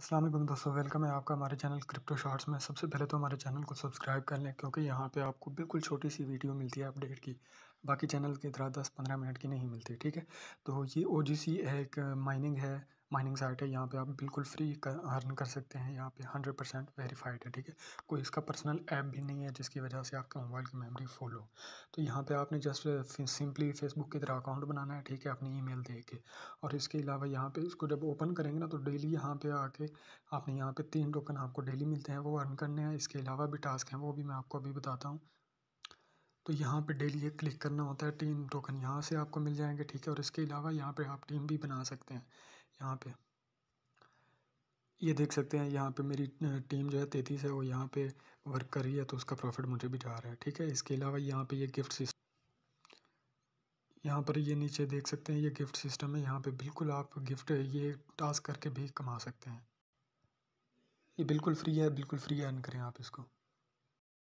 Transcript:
असलम दोस्तों वेलकम है आपका हमारे चैनल क्रिप्टो शॉर्ट्स में सबसे पहले तो हमारे चैनल को सब्सक्राइब कर लें क्योंकि यहाँ पे आपको बिल्कुल छोटी सी वीडियो मिलती है अपडेट की बाकी चैनल की तरह दस पंद्रह मिनट की नहीं मिलती ठीक है तो ये ओ एक माइनिंग है माइनिंग साइट है यहाँ पे आप बिल्कुल फ्री अर्न कर सकते हैं यहाँ पे हंड्रेड परसेंट वेरीफाइड है ठीक है कोई इसका पर्सनल ऐप भी नहीं है जिसकी वजह से आपके मोबाइल की मेमोरी फुल हो तो यहाँ पे आपने जस्ट सिंपली फेसबुक की तरह अकाउंट बनाना है ठीक है अपनी ई दे के और इसके अलावा यहाँ पर इसको जब ओपन करेंगे ना तो डेली यहाँ पर आके आपने यहाँ पर तीन टोकन आपको डेली मिलते हैं वो अर्न करने हैं इसके अलावा भी टास्क हैं वो भी मैं आपको अभी बताता हूँ तो यहाँ पे डेली एक क्लिक करना होता है टीम टोकन यहाँ से आपको मिल जाएंगे ठीक है और इसके अलावा यहाँ पे आप टीम भी बना सकते हैं यहाँ पे ये देख सकते हैं यहाँ पे मेरी टीम जो है तैतीस है वो यहाँ पे वर्क कर रही है तो उसका प्रॉफिट मुझे भी जा रहा है ठीक है इसके अलावा यहाँ पे ये गिफ्ट सिस्टम यहाँ पर ये नीचे देख सकते हैं ये गिफ्ट सिस्टम है यहाँ पे बिल्कुल आप गिफ्ट ये टास्क करके भी कमा सकते हैं ये बिल्कुल फ्री है बिल्कुल फ्री अर्न करें आप इसको